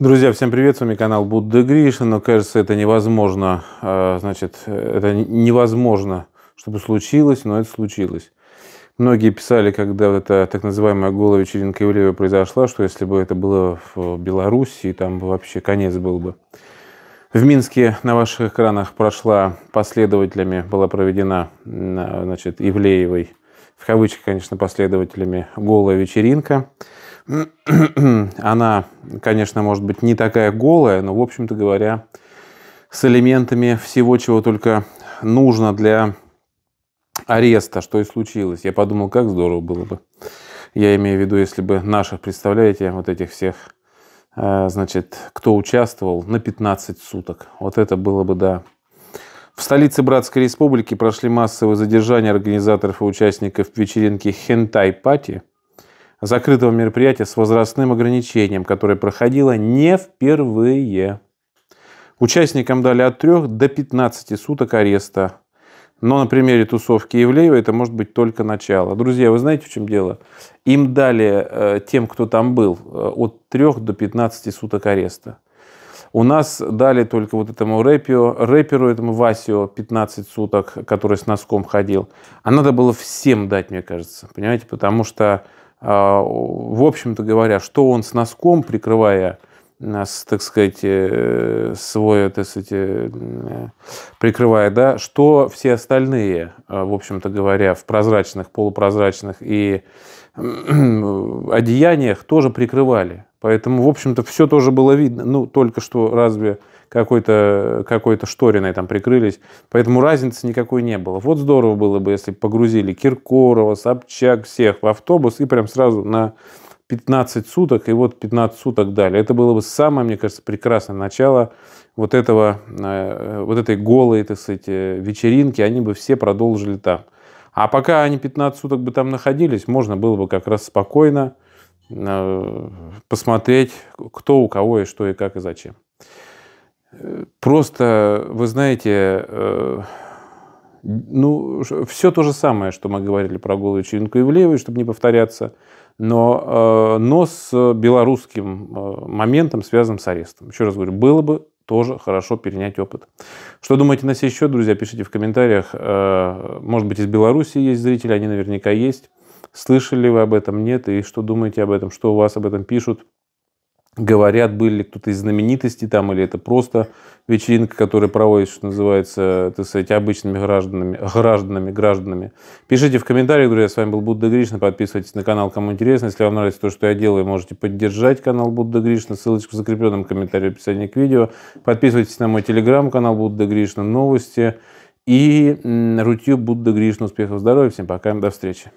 Друзья, всем привет, с вами канал Будда Гришин, но кажется, это невозможно, э, значит, это невозможно, чтобы случилось, но это случилось. Многие писали, когда эта так называемая голая вечеринка Ивлеева произошла, что если бы это было в Белоруссии, там вообще конец был бы. В Минске на ваших экранах прошла последователями, была проведена, э, значит, Ивлеевой в кавычках, конечно, последователями, голая вечеринка. Она, конечно, может быть не такая голая, но, в общем-то говоря, с элементами всего, чего только нужно для ареста, что и случилось. Я подумал, как здорово было бы. Я имею в виду, если бы наших, представляете, вот этих всех, э, значит, кто участвовал, на 15 суток. Вот это было бы, да, в столице Братской Республики прошли массовые задержания организаторов и участников вечеринки «Хентай-пати», закрытого мероприятия с возрастным ограничением, которое проходило не впервые. Участникам дали от 3 до 15 суток ареста. Но на примере тусовки Евлеева это может быть только начало. Друзья, вы знаете, в чем дело? Им дали э, тем, кто там был, э, от 3 до 15 суток ареста. У нас дали только вот этому рэпио, рэперу, этому Васио 15 суток, который с носком ходил. А надо было всем дать, мне кажется, понимаете, потому что, а, в общем-то говоря, что он с носком, прикрывая нас, так сказать, э, свой, э, так сказать, э, прикрывая, да, что все остальные, в общем-то говоря, в прозрачных, полупрозрачных и одеяниях тоже прикрывали. Поэтому, в общем-то, все тоже было видно. Ну, только что разве какой-то какой то шториной там прикрылись. Поэтому разницы никакой не было. Вот здорово было бы, если погрузили Киркорова, Собчак, всех в автобус и прям сразу на 15 суток, и вот 15 суток дали. Это было бы самое, мне кажется, прекрасное начало вот, этого, э, вот этой голой, так сказать, э, вечеринки. Они бы все продолжили там. А пока они 15 суток бы там находились, можно было бы как раз спокойно Э, посмотреть, кто у кого и что и как и зачем. Просто, вы знаете, э, ну, все то же самое, что мы говорили про голую черенку Ивлеевой, чтобы не повторяться, но, э, но с белорусским моментом, связанным с арестом. Еще раз говорю, было бы тоже хорошо перенять опыт. Что думаете на сей счет, друзья, пишите в комментариях. Может быть, из Беларуси есть зрители, они наверняка есть. Слышали вы об этом, нет? И что думаете об этом? Что у вас об этом пишут? Говорят, были ли кто-то из знаменитостей там, или это просто вечеринка, которая проводится, что называется, так сказать, обычными гражданами, гражданами, гражданами. Пишите в комментариях, друзья. С вами был Будда Гришна. Подписывайтесь на канал, кому интересно. Если вам нравится то, что я делаю, можете поддержать канал Будда Гришна. Ссылочку в закрепленном комментарии в описании к видео. Подписывайтесь на мой телеграм-канал Будда Гришна, новости и Рутью Будда Гришна. Успехов, здоровья. Всем пока, до встречи.